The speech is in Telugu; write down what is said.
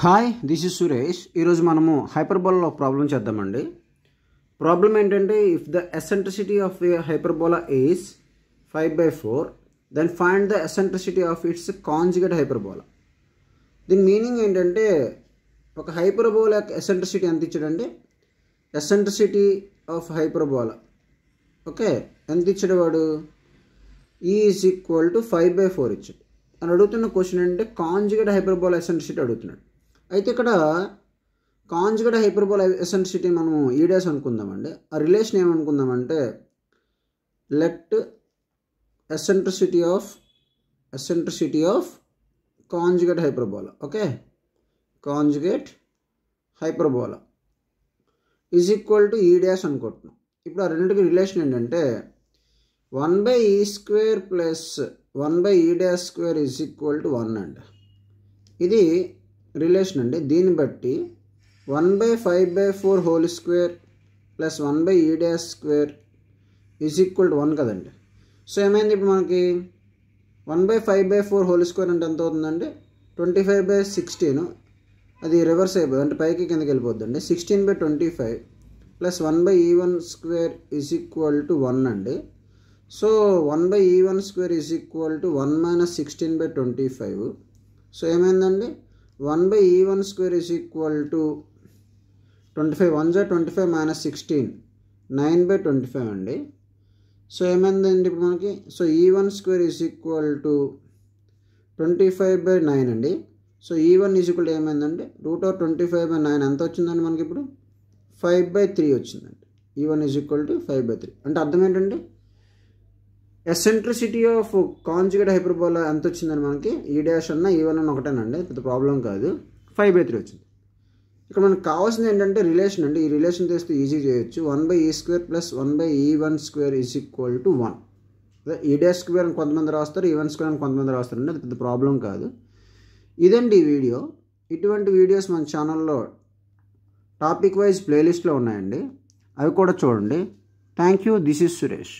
హాయ్ దిస్ ఇస్ సురేష్ ఈరోజు మనము హైపర్బోలా ప్రాబ్లం చేద్దామండి ప్రాబ్లం ఏంటంటే if the eccentricity of hyperbola is five by four then find the eccentricity of its conjugate hyperbola దీని మీనింగ్ ఏంటంటే ఒక హైపర్బోలా ఎసెంట్రిసిటీ ఎంత ఇచ్చాడంటే ఎసెంట్రిసిటీ ఆఫ్ హైపర్బోలా ఓకే ఎంత ఇచ్చాడు వాడు is equal to five by four ఇచ్చాడు అని అడుగుతున్న క్వశ్చన్ ఏంటంటే కాన్జిగట్ హైపర్బోలా ఎసెంట్రిసిటీ అడుగుతున్నాడు అయితే ఇక్కడ కాంజుగడ హైపర్బోల్ ఎసెన్సిటీ మనం ఈడేస్ అనుకుందామండి ఆ రిలేషన్ ఏమనుకుందామంటే let eccentricity of eccentricity of conjugate hyperbola okay conjugate hyperbola is equal to e dash అనుకుంటున్నాం ఇప్పుడు ఆ రెండింటికి రిలేషన్ ఏంటంటే one by e square plus one by e dash square is equal to one అండి ఇది రిలేషన్ అండి దీన్ని బట్టి one by five by four whole square plus one by e dash square is equal to one కదండి సో ఏమైంది ఇప్పుడు మనకి one by five by four whole square అంటే ఎంత అవుతుందండి ట్వంటీ ఫైవ్ బై సిక్స్టీన్ అది రివర్స్ అయిపోతుంది అంటే పైకి కిందకి అండి sixteen by twenty five plus one by e one square is equal to one అండి so one by e one square is equal to one minus sixteen by twenty five so ఏమైందండి one by e one square is equal to twenty five one జా twenty five minus sixteen nine by twenty five అండి సో ఏమైందండి ఇప్పుడు మనకి so e one square is equal to twenty five by nine అండి so e one is equal ఏమైందండి root of twenty five by nine ఎంత వచ్చిందండి మనకి ఇప్పుడు ఫైవ్ బై త్రీ వచ్చిందండి e one is equal to five by three అంటే అర్థం ఏంటండి ఎసెంట్రిసిటీ ఆఫ్ కాంజుగేట్ హైపర్బోలా ఎంత వచ్చిందని మనకి ఈ e డాష్ అన్న ఈ e వన్ అన్న ఒకటేనండి పెద్ద ప్రాబ్లం కాదు ఫైవ్ బై త్రీ వచ్చింది ఇక్కడ మనకు కావాల్సింది ఏంటంటే రిలేషన్ అండి ఈ రిలేషన్ తెస్తే ఈజీ చేయొచ్చు one by e square plus one by e one square is equal to one అదే ఈ డాష్ స్క్వేర్ అని కొంతమంది రాస్తారు ఈ వన్ స్క్వేర్ అని కొంతమంది రాస్తారు అండి అది పెద్ద ప్రాబ్లం కాదు ఇదండి ఈ వీడియో ఇటువంటి వీడియోస్ మన ఛానల్లో టాపిక్ వైజ్ ప్లేలిస్ట్లో ఉన్నాయండి అవి కూడా చూడండి thank you this is Suresh